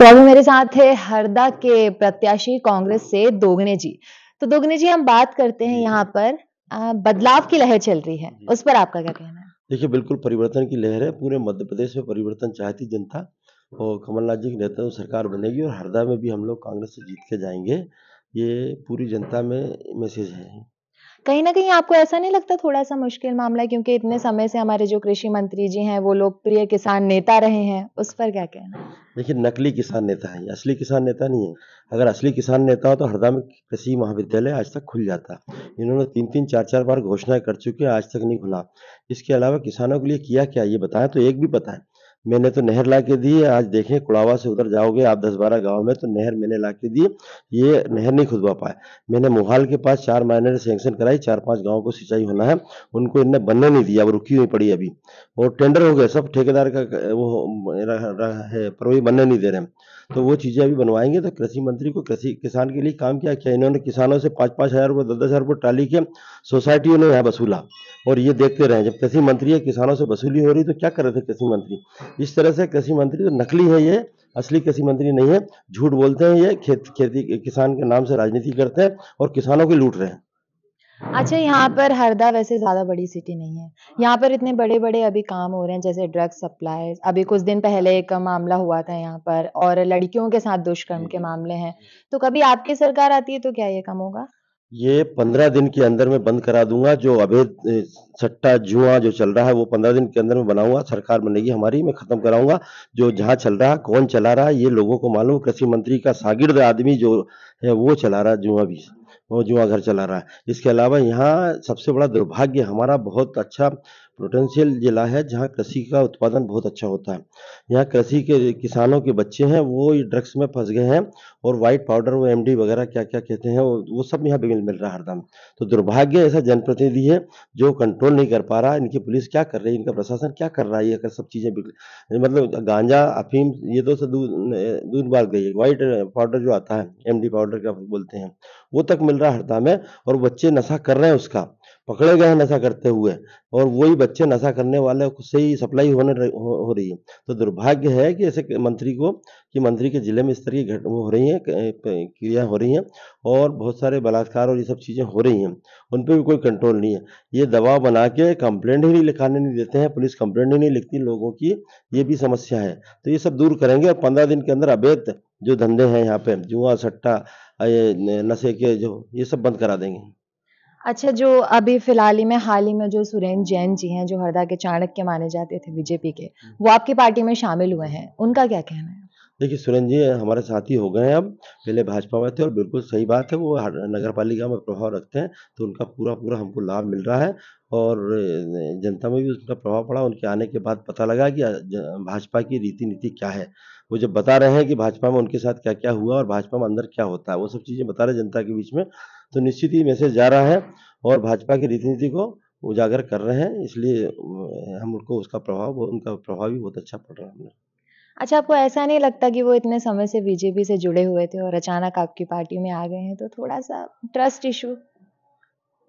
तो अभी मेरे साथ है हरदा के प्रत्याशी कांग्रेस से दोगने जी तो दोगने जी हम बात करते हैं यहाँ पर आ, बदलाव की लहर चल रही है उस पर आपका क्या कहना है देखिए बिल्कुल परिवर्तन की लहर है पूरे मध्य प्रदेश में परिवर्तन चाहती जनता और कमलनाथ जी के नेतृत्व में सरकार बनेगी और हरदा में भी हम लोग कांग्रेस से जीत के जाएंगे ये पूरी जनता में मैसेज है कहीं ना कहीं आपको ऐसा नहीं लगता थोड़ा-सा मुश्किल मामला क्योंकि इतने हाँ। समय से हमारे जो कृषि मंत्री जी हैं, वो लोकप्रिय किसान नेता रहे हैं, उस पर क्या कहना देखिए, नकली किसान नेता है असली किसान नेता नहीं है। अगर असली किसान नेता हो तो हरदा में कृषि महाविद्यालय आज तक खुल जाता। इन्होंने तीन तीन चार चार बार घोषणा कर चुके आज तक नहीं खुला। इसके अलावा किसानों के लिए किया क्या, ये बताएँ तो एक भी बताएँ। मैंने तो नहर ला के दी आज देखें कुड़ावा से उधर जाओगे आप दस बारह गाँव में तो नहर मैंने ला के दी ये नहर नहीं खुदवा पाए मैंने मोहाल के पास चार माइनर सेंक्शन कराई चार पांच गाँव को सिंचाई होना है उनको इनने बनने नहीं दिया अब रुकी हुई पड़ी अभी और टेंडर हो गए सब ठेकेदार का वो है पर वही बनने नहीं दे रहे तो वो चीज़ें अभी बनवाएंगे तो कृषि मंत्री को कृषि किसान के लिए काम किया क्या इन्होंने किसानों से पांच पांच हज़ार रुपये दस दस हज़ार रुपये टाली के सोसाइटियों ने यहाँ वसूला और ये देखते रहे जब कृषि मंत्री है किसानों से वसूली हो रही तो क्या कर रहे थे कृषि मंत्री इस तरह से कृषि मंत्री तो नकली है ये असली कृषि मंत्री नहीं है झूठ बोलते हैं ये खेत खेती किसान के नाम से राजनीति करते हैं और किसानों की लूट रहे हैं अच्छा यहाँ पर हरदा वैसे ज्यादा बड़ी सिटी नहीं है यहाँ पर इतने बड़े बड़े अभी काम हो रहे हैं जैसे ड्रग सप्लाई अभी कुछ दिन पहले एक मामला हुआ था यहाँ पर और लड़कियों के साथ दुष्कर्म के हम्म। मामले हैं तो कभी आपकी सरकार आती है तो क्या ये कम होगा ये पंद्रह दिन के अंदर में बंद करा दूंगा जो अवैध सट्टा जुआ जो चल रहा है वो पंद्रह दिन के अंदर में बनाऊंगा सरकार बनेगी हमारी मैं खत्म कराऊंगा जो जहाँ चल रहा है कौन चला रहा है ये लोगों को मालूम कृषि मंत्री का सागिर्द आदमी जो है वो चला रहा जुआ भी वो जुआ घर चला रहा है इसके अलावा यहाँ सबसे बड़ा दुर्भाग्य हमारा बहुत अच्छा पोटेंशियल जिला है जहाँ कृषि का उत्पादन बहुत अच्छा होता है यहाँ कृषि के किसानों के बच्चे हैं वो ड्रग्स में फंस गए हैं और व्हाइट पाउडर वो एमडी वगैरह क्या क्या कहते हैं वो वो सब यहाँ मिल मिल रहा है हरदम तो दुर्भाग्य ऐसा जनप्रतिनिधि है जो कंट्रोल नहीं कर पा रहा इनकी पुलिस क्या कर रही है इनका प्रशासन क्या कर रहा है अगर सब चीज़ें मतलब गांजा अफीम ये तो दूर बात गई है व्हाइट पाउडर जो आता है एम पाउडर का बोलते हैं वो तक मिल रहा है हरदा में और बच्चे नशा कर रहे हैं उसका पकड़े गए हैं नशा करते हुए और वही बच्चे नशा करने वाले से ही सप्लाई होने हो, हो रही है तो दुर्भाग्य है कि ऐसे मंत्री को कि मंत्री के जिले में इस तरह की घटना हो रही हैं क्रिया हो रही हैं और बहुत सारे बलात्कार और ये सब चीज़ें हो रही हैं उन पर भी कोई कंट्रोल नहीं है ये दबाव बना के कंप्लेंट ही नहीं लिखाने नहीं देते हैं पुलिस कंप्लेंट ही नहीं लिखती लोगों की ये भी समस्या है तो ये सब दूर करेंगे और पंद्रह दिन के अंदर अवैध जो धंधे हैं यहाँ पे जुआ सट्टा नशे के जो ये सब बंद करा देंगे अच्छा, जो अभी फ़िलहाल ही में हाल ही में जो सुरेंद्र जैन जी हैं, जो हरदा के चाणक्य माने जाते थे बीजेपी के, हम्म। वो आपकी पार्टी में शामिल हुए हैं, उनका क्या कहना है? देखिए सुरेंद्र जी हमारे साथी हो गए हैं अब पहले भाजपा में थे और बिल्कुल सही बात है वो नगर पालिका में प्रभाव रखते हैं तो उनका पूरा पूरा हमको लाभ मिल रहा है और जनता में भी उसका प्रभाव पड़ा उनके आने के बाद पता लगा कि भाजपा की रीति नीति क्या है वो जब बता रहे हैं कि भाजपा में उनके साथ क्या क्या हुआ और भाजपा में अंदर क्या होता है वो सब चीज़ें बता रहे जनता के बीच में तो निश्चित ही मैसेज जा रहा है और भाजपा की रीति नीति को उजागर कर रहे हैं इसलिए हम उनको उसका प्रभाव उनका प्रभाव भी बहुत अच्छा पड़ रहा है हमने अच्छा, आपको ऐसा नहीं लगता कि वो इतने समय से बीजेपी से जुड़े हुए थे और अचानक आपकी पार्टी में आ गए हैं, तो थोड़ा-सा ट्रस्ट इशू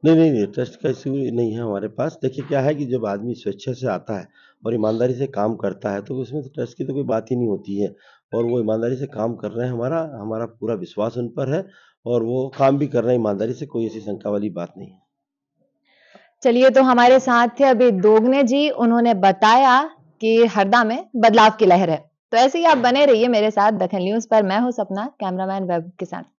नहीं, नहीं, नहीं, ट्रस्ट का इशू नहीं है हमारे पास। देखिए क्या है कि जब आदमी स्वेच्छा से आता है और ईमानदारी से काम करता है, तो उसमें ट्रस्ट तो की तो कोई बात ही नहीं होती है और वो ईमानदारी से काम कर रहे हैं हमारा हमारा पूरा विश्वास उन पर है और वो काम भी कर रहे हैं ईमानदारी से, कोई ऐसी शंका वाली बात नहीं है। चलिए, तो हमारे साथ थे अभी दोगने जी, उन्होंने बताया कि हरदा में बदलाव की लहर है। तो ऐसे ही आप हम्म। बने रहिए मेरे साथ दखन न्यूज पर मैं हूं सपना कैमरामैन वेब के साथ